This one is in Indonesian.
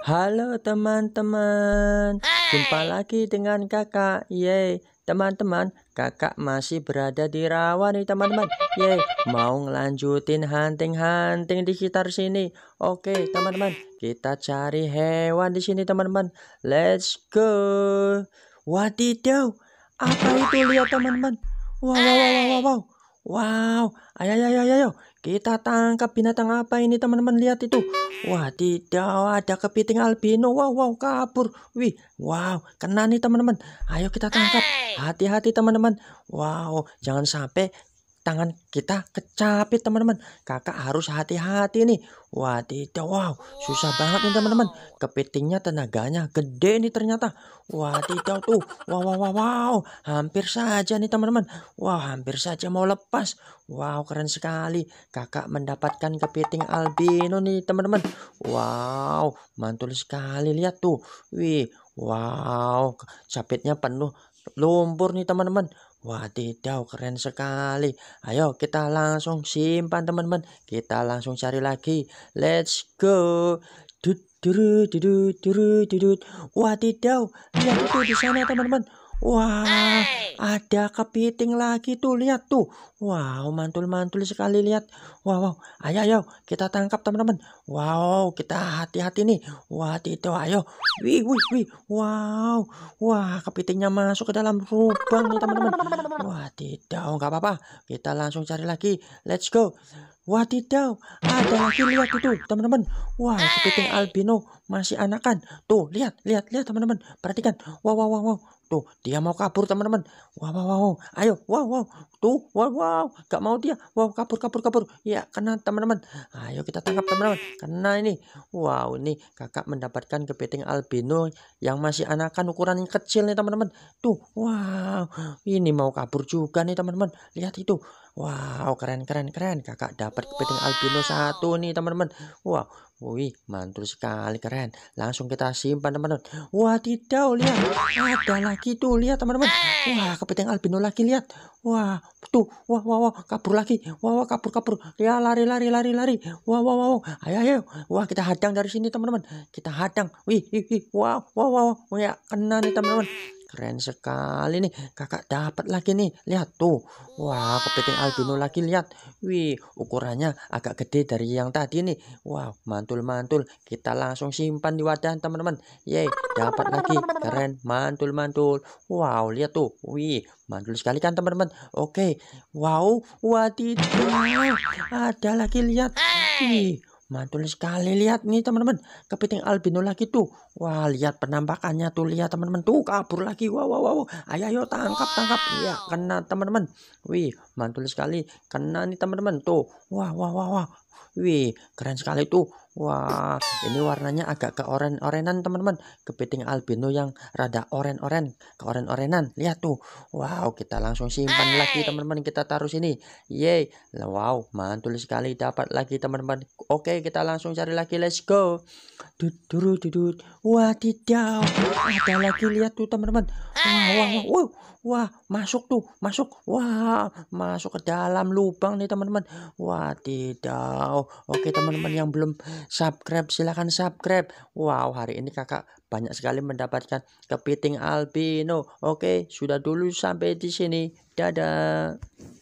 Halo teman-teman, jumpa lagi dengan kakak. Yeay, teman-teman, kakak masih berada di rawa nih teman-teman. Yeay, mau ngelanjutin hunting-hunting di sekitar sini. Oke teman-teman, kita cari hewan di sini teman-teman. Let's go. Wadidaw, apa itu lihat teman-teman? Wow, wow, wow, wow, wow. Wow, ayo ayo ayo ayo. Kita tangkap binatang apa ini teman-teman lihat itu. Wah, tidak ada kepiting albino. Wow, wow, kabur. Wih, wow, kena nih teman-teman. Ayo kita tangkap. Hati-hati teman-teman. Wow, jangan sampai tangan kita kecapit teman-teman kakak harus hati-hati nih wadidaw wow susah banget nih teman-teman kepitingnya tenaganya gede nih ternyata wadidaw tuh wow wow wow, wow. hampir saja nih teman-teman wow hampir saja mau lepas wow keren sekali kakak mendapatkan kepiting albino nih teman-teman wow mantul sekali lihat tuh wih wow capitnya penuh lumpur nih teman-teman. Wadidaw keren sekali. Ayo kita langsung simpan teman-teman. Kita langsung cari lagi. Let's go. Dut Wadidaw lihat itu di sana teman-teman. Wah, hey. ada kepiting lagi tuh, lihat tuh. Wow, mantul-mantul sekali lihat. Wow, wow. ayo ayo kita tangkap teman-teman. Wow, kita hati-hati nih. Wah, itu ayo. Wih, wih, wih. Wow. Wah, kepitingnya masuk ke dalam lubang nih, teman-teman. Wah, tidak, nggak apa-apa. Kita langsung cari lagi. Let's go. Wadidaw, ada lagi lihat itu teman-teman. Wah, kepiting albino masih anakan. Tuh, lihat, lihat, lihat teman-teman. Perhatikan. Wow, wow, wow, wow. Tuh, dia mau kabur teman-teman. Wow, wow, wow, ayo, wow, wow. Tuh, wow, wow, gak mau dia. Wow, kabur, kabur, kabur. Ya, kena teman-teman. Ayo kita tangkap teman-teman. Kena ini. Wow, ini kakak mendapatkan kepiting albino yang masih anakan ukuran yang kecil nih teman-teman. Tuh, wow, ini mau kabur juga nih teman-teman. Lihat itu. Wow, keren keren keren. Kakak dapat kepiting albino satu nih, teman-teman. Wow, wih, mantul sekali keren. Langsung kita simpan, teman-teman. Wah, tidak lihat. Ada lagi tuh, lihat, teman-teman. Wah, kepiting albino lagi lihat. Wah, tuh. Wah, wah, wah, kabur lagi. Wah, wah, kabur kabur. Ya lari lari lari lari. Wah, wah, wah. Ayo ayo. Wah, kita hadang dari sini, teman-teman. Kita hadang. Wih, wih, wih. Wah, wah, wah. Ya, kena nih, teman-teman. Keren sekali nih. Kakak dapat lagi nih. Lihat tuh. Wah, kepiting albino lagi lihat. Wih, ukurannya agak gede dari yang tadi nih. wow mantul-mantul. Kita langsung simpan di wadah, teman-teman. Yeay, dapat lagi. Keren, mantul-mantul. Wow, lihat tuh. Wih, mantul sekali kan, teman-teman. Oke. Wow, wadidaw. Ada lagi lihat. Wih, Mantul sekali lihat nih teman-teman. Kepiting albino lagi tuh. Wah, lihat penampakannya tuh lihat teman-teman tuh kabur lagi. Wow wow wow. Ayo ayo tangkap tangkap. Ya, kena teman-teman. Wih, mantul sekali. Kena nih teman-teman tuh. Wah wah wah wah. Wih, keren sekali tuh. Wah, ini warnanya agak ke oren-orenan teman-teman. Kepiting albino yang rada oren-oren, ke oren-orenan. Lihat tuh. Wow, kita langsung simpan hey. lagi teman-teman. Kita taruh sini. Yeay. Wow, mantul sekali dapat lagi teman-teman. Oke, kita langsung cari lagi. Let's go. Duduru Wah, tidak. Ada lagi lihat tuh teman-teman. Wah, wah, wah. Wow. Wah, masuk tuh, masuk. Wah, masuk ke dalam lubang nih teman-teman. Wah, tidak. Oke teman-teman yang belum subscribe silahkan subscribe. Wow, hari ini kakak banyak sekali mendapatkan kepiting albino. Oke, sudah dulu sampai di sini. Dadah.